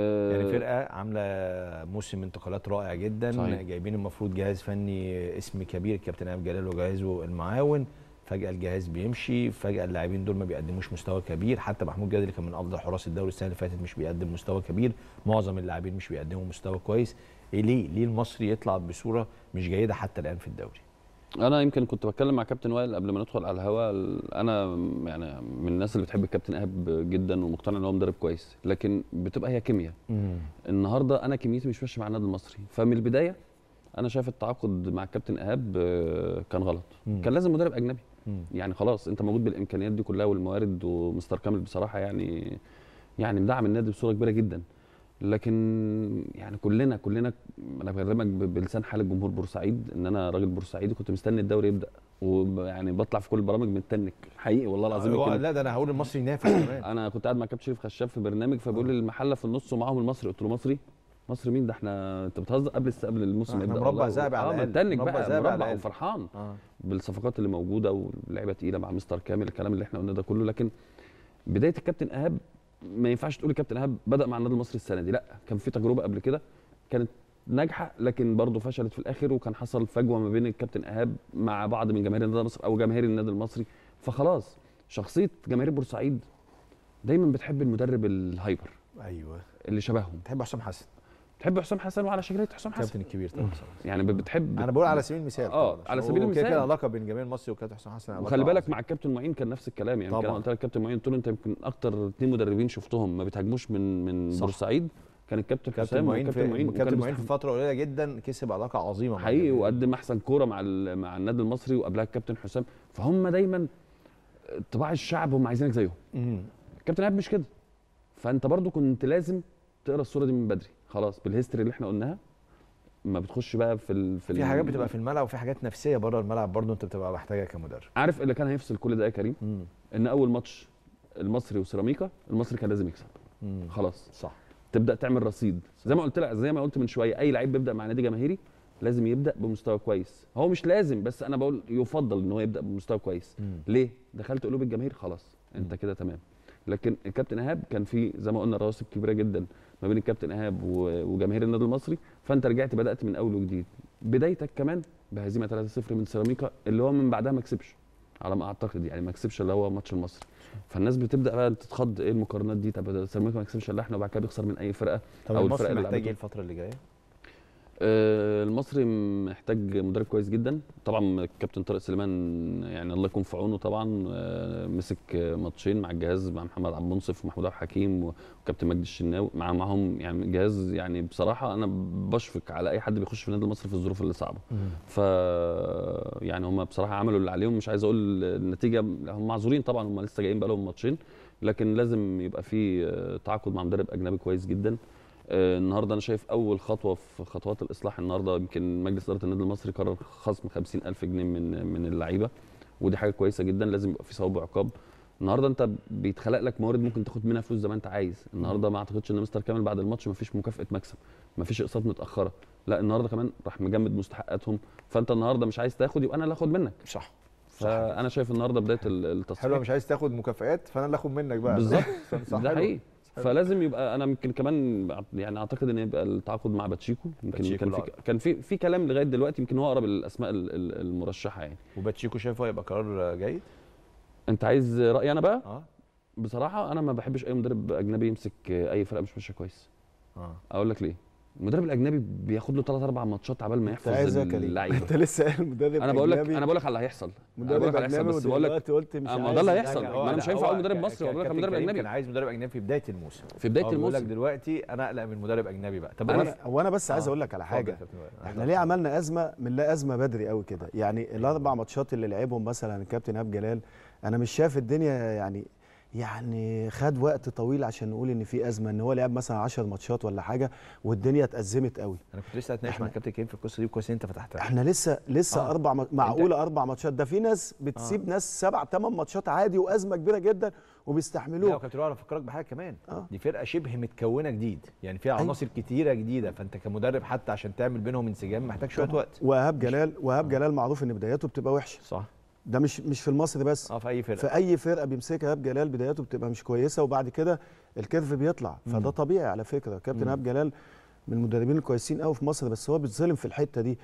يعني آه، فرقه عامله موسم انتقالات رائع جدا صحيح. جايبين المفروض جهاز فني آه، اسم كبير كابتن ايهاب جلال وجهازه المعاون فجاه الجهاز بيمشي فجاه اللاعبين دول ما بيقدموش مستوى كبير حتى محمود جاد اللي كان من افضل حراس الدوري السنه اللي فاتت مش بيقدم مستوى كبير معظم اللاعبين مش بيقدموا مستوى كويس ليه ليه المصري يطلع بصوره مش جيده حتى الان في الدوري انا يمكن كنت بتكلم مع كابتن وائل قبل ما ندخل على الهواء انا يعني من الناس اللي بتحب الكابتن ايهاب جدا ومقتنع ان هو مدرب كويس لكن بتبقى هي كيمياء النهارده انا كميتي مش ماشيه مع النادي المصري فمن البدايه انا شايف التعاقد مع الكابتن ايهاب آه، كان غلط مم. كان لازم مدرب اجنبي مم. يعني خلاص انت موجود بالامكانيات دي كلها والموارد ومستر كامل بصراحه يعني يعني مدعم النادي بصوره كبيره جدا لكن يعني كلنا كلنا انا بكلمك بلسان حال الجمهور بورسعيد ان انا راجل بورسعيدي كنت مستني الدوري يبدا ويعني بطلع في كل البرامج متنك حقيقي والله العظيم آه لا ده انا هقول المصري ينافس كمان انا كنت قاعد مع كابتن شريف خشاب في برنامج فبيقول لي آه. المحله في النص ومعاهم المصري قلت له مصري مصر مين ده احنا انت بتهزر قبل قبل الموسم آه، يبدا مربع زاب على آه، الاقل متنك بقى مربع وفرحان آه. بالصفقات اللي موجوده واللعيبه تقيله مع مستر كامل الكلام اللي احنا قلناه ده كله لكن بدايه الكابتن ايهاب ما ينفعش تقول كابتن ايهاب بدا مع النادي المصري السنه دي لا كان في تجربه قبل كده كانت ناجحه لكن برضه فشلت في الاخر وكان حصل فجوه ما بين الكابتن ايهاب مع بعض من جماهير النادي المصري او جماهير النادي المصري فخلاص شخصيه جماهير بورسعيد دايما بتحب المدرب الهايبر ايوه اللي شبههم تحب حسام حسن بتحب حسام حسن وعلى شجره حسام حسن الكابتن الكبير طبعا يعني بتحب انا بقول على سبيل المثال اه على سبيل المثال كده العلاقه بين جمال المصري وكابتن حسام حسن وخلي بالك مع الكابتن معين كان نفس الكلام يعني طبعا قلت لك الكابتن معين قلت له انت يمكن اكتر اثنين مدربين شفتهم ما بيتهاجموش من من بورسعيد كان الكابتن حسام كابتن معين الكابتن معين في فتره قليله جدا كسب علاقه عظيمه حقيقي وقدم احسن كوره مع مع النادي المصري وقبلها الكابتن حسام فهم دايما طباع الشعب هم عايزينك زيهم كابتن ايهاب مش كده فانت برضو كنت لازم تقرا الصوره دي من بدري خلاص بالهيستوري اللي احنا قلناها ما بتخش بقى في ال... في, في حاجات بتبقى في الملعب وفي حاجات نفسيه بره الملعب برضه انت بتبقى محتاجها كمدرب عارف اللي كان هيفصل كل ده يا كريم مم. ان اول ماتش المصري وسيراميكا المصري كان لازم يكسب مم. خلاص صح تبدا تعمل رصيد صح. زي ما قلت لك زي ما قلت من شويه اي لعيب بيبدا مع نادي جماهيري لازم يبدا بمستوى كويس هو مش لازم بس انا بقول يفضل ان هو يبدا بمستوى كويس مم. ليه دخلت قلوب الجماهير خلاص انت كده تمام لكن الكابتن ايهاب كان في زي ما قلنا رواسب كبيره جدا ما بين الكابتن ايهاب وجماهير النادي المصري فانت رجعت بدات من اول وجديد بدايتك كمان بهزيمه 3-0 من سيراميكا اللي هو من بعدها ما كسبش على ما اعتقد يعني ما كسبش اللي هو ماتش المصري فالناس بتبدا بقى تتخض ايه المقارنات دي طب سيراميكا ما كسبش الا احنا وبعد كده بيخسر من اي فرقه طب او الفرقه اللي محتاج ايه الفتره اللي جايه آه، المصري محتاج مدرب كويس جدا طبعا الكابتن طارق سليمان يعني الله يكون في عونه طبعا آه، مسك ماتشين مع الجهاز مع محمد عبد المنصف ومحمود عبد الحكيم وكابتن مجدي الشناوي مع معاهم يعني جهاز يعني بصراحه انا بشفق على اي حد بيخش في النادي المصري في الظروف اللي صعبه ف يعني هم بصراحه عملوا اللي عليهم مش عايز اقول النتيجه هم معذورين طبعا هم لسه جايين بقى لهم ماتشين لكن لازم يبقى في آه، تعاقد مع مدرب اجنبي كويس جدا آه، النهارده انا شايف اول خطوه في خطوات الاصلاح النهارده يمكن مجلس اداره النادي المصري قرر خصم 50000 جنيه من من اللعيبه ودي حاجه كويسه جدا لازم يبقى في صواب وعقاب النهارده انت بيتخلق لك موارد ممكن تاخد منها فلوس زي ما انت عايز النهارده ما اعتقدش ان مستر كامل بعد الماتش ما فيش مكافاه مكسب ما فيش اقساط متاخره لا النهارده كمان راح مجمد مستحقاتهم فانت النهارده مش عايز تاخد يبقى انا اللي اخد منك صح فانا شايف النهارده بدايه التصحيح حلو مش عايز تاخد مكافئات فانا اللي اخد منك بقى بالظبط ده حقيقي فلازم يبقى انا يمكن كمان يعني اعتقد ان يبقى التعاقد مع باتشيكو يمكن كان في كان في في كلام لغايه دلوقتي يمكن هو اقرب الاسماء المرشحه يعني وباتشيكو شايفه هيبقى قرار جيد انت عايز رايي انا بقى اه بصراحه انا ما بحبش اي مدرب اجنبي يمسك اي فرقه مش ماشيه كويس اه اقول لك ليه المدرب الاجنبي بياخد له 3 4 ماتشات عبال ما يحفظ إيه؟ اللعيبه انت لسه قايل المدرب انا بقول لك انا بقول لك على اللي هيحصل مدرب انا اجنبي بس بقول لك قلت مش آه، ما ده اللي هيحصل ما انا مش هينفع اقول مدرب مصري بقول لك مدرب اجنبي انا عايز مدرب اجنبي في بدايه الموسم في بدايه الموسم بقول لك دلوقتي انا اقلق من مدرب اجنبي بقى طب انا هو انا بس عايز آه. اقول لك على حاجه احنا ليه عملنا ازمه من لا ازمه بدري قوي كده يعني الاربع ماتشات اللي لعبهم مثلا الكابتن هاب جلال انا مش شايف الدنيا يعني يعني خد وقت طويل عشان نقول ان في ازمه ان هو لعب مثلا 10 ماتشات ولا حاجه والدنيا اتازمت قوي انا كنت لسه هتناقش مع الكابتن كريم في القصه دي وكويس انت فتحتها احنا لسه لسه آه. اربع معقوله انت... اربع ماتشات ده في ناس بتسيب آه. ناس سبع ثمان ماتشات عادي وازمه كبيره جدا وبيستحملوها لا كابتن انا افكرك بحاجه كمان آه. دي فرقه شبه متكونه جديد يعني فيها أيوه. عناصر أي... كتيره جديده فانت كمدرب حتى عشان تعمل بينهم انسجام محتاج شويه وقت وهاب جلال وهاب آه. جلال معروف ان بداياته بتبقى وحشه صح ده مش مش في المصري بس اه في اي فرقه في اي فرقه بيمسكها ايهاب جلال بداياته بتبقى مش كويسه وبعد كده الكيرف بيطلع فده طبيعي على فكره كابتن ايهاب جلال من المدربين الكويسين قوي في مصر بس هو بيتظلم في الحته دي